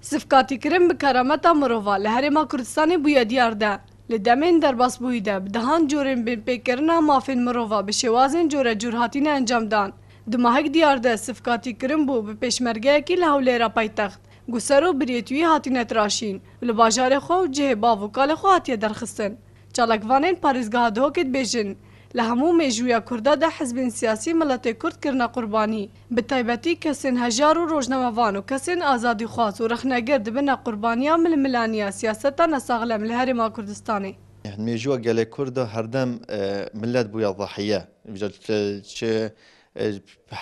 Sifkatikirin bi kerameta mirova li Herêma Kurdistanê bûye diyar de. Li demên derbas bûyî de bi dehan corên binpêkirina mafên mirova bi şêwazên corecûr hatine encam dan. Di mahek diyar de sifkatîkirin bû bi pêşmergeyekî li Hewlêra paytext. Gusero birêtiyî hatine tirashîn li bajarê xwe û cihê bav û kalê xwe hatiye derxistin. Çalakvanên Parêzgeha Dihokê dibêjin لە هەموو مێژوویە کووردادا حزبین سیاسی ملەتی کورد کردە قوربانی به تایبەتی کەسێن هەژار و ڕۆژنەوەوان و کەسێن ئازادی خواز و رەخنەگەر دبنە قوربانیا ململانیا سیاستە نەساغلەم لە هەرێما کوردستانی. مێژووە گەلێک کووردە هەردەم ملەت بووە ضحە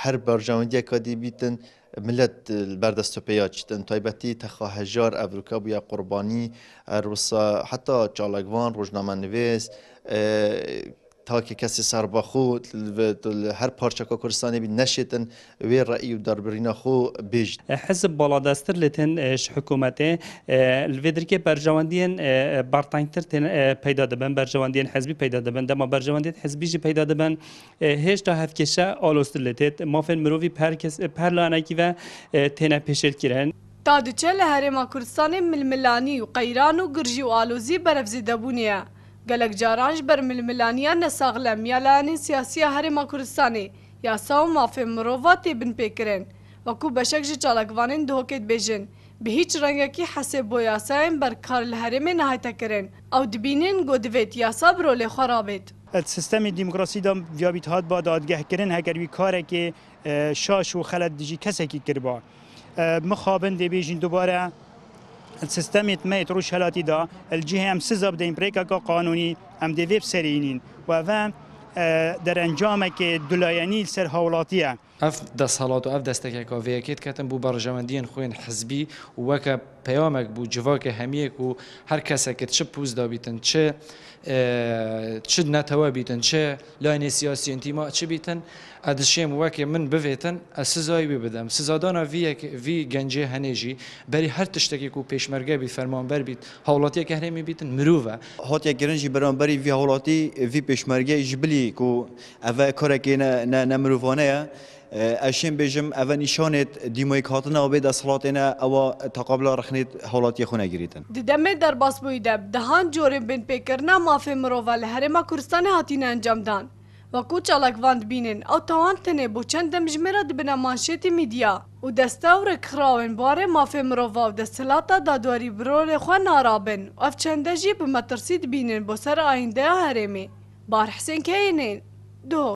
هەر بەرژاوندیەکە دیبیتن ملت بەردەست و پێیا چتن تایبەتی تەخوا هەژار ئەڤروکە بووە قوربانی ئەروسا حتا چاڵەگوان ڕۆژنامە نوێز تا که کسی سرباخو هر پارچکا کردستانی بی نشیتن وی رأی و دربرینا خو بیجد حزب بالادستر لتن اش حکومته الویدرکه برجواندین بارتانگتر تن پیدا دبن برجواندین حزبی پیدا دبن دما برجواندین حزبی جی پیدا دبن هیچ تا هفکشه آلوستر لتت مافن مرووی پرکس پرلانکی و تنه پیشل کرن تا دچه لحرم کردستان ململانی و قیران و گرژی و آلوزی برفزیده بونیه Gelek caran ji ber milmilaniya nesaxlem ya lanên siyasî ya Herêma Kurdistanê yasa û mafê mirova tê binpêkirin. Weku beşek ji çalakvanên dihokê dibêjin. Bi hîç rengekî hesê bo yasayên berkar li herêmê nehayte kirin. Ew dibînin got divêt yasa birolê xwe rabêt. سیستمی دیموکراسی دا ویابیت هات با دادگه کرن هگر وی کارکی شاش و خلط دیجی کسکی کربا مخابن دی بیجین دوباره السيستم ما يتروش هلاتي دا الجهة أم سزب دين بريكا قانوني أم دي فيب سرينين وفا آه، در انجام که دلایانی سر هولاتیه ئەف دە ساڵات و ئەف دەستێکێکەوە ڤەیەکێت کەتم بوو بەڕژەوەندیان خوێن حزبی وەکە پەیامێک بوو جڤۆکە هەمیەک و هەر کەسەکەت چ پوست دابیتن چ چ نەتەوە بیتن چه لاینێ سیاسیینتیما چ بیتن ئەدشێم وەکێ من ببێتن ئە سزایی بێ بدەم سزادانە وی گەنجێ هەنێژی بەری هەر تشتێکێک و پێشمەرگە بی فەرمانبەر بیت هاوڵاتیەکە هەرێمی بیتن مرۆڤە هاتیە گرنجی بەرامبەری وی هاوڵاتی وی پێشمەرگە ژبلی و ئەە کۆرەێ نەمرۆڤانەیە اشین بیجم او نشانت دیموی کاتن او بید اصلاتین او تقابل رخنیت حالاتی خونه گیریتن دمه در باس بویده دهان جورم بین پیکرنا مافی مروول هرما کردستان هاتین انجام دان و کو چالک واند بینن او توان تنه بو چند دم جمره دبنا مانشیت میدیا و دستا و رکراوین باره مافی مرووا و دستلاتا دادواری برول خواه نارابن و اف چنده جی بمترسید بینن بو سر آینده هرمی بار حسین که دو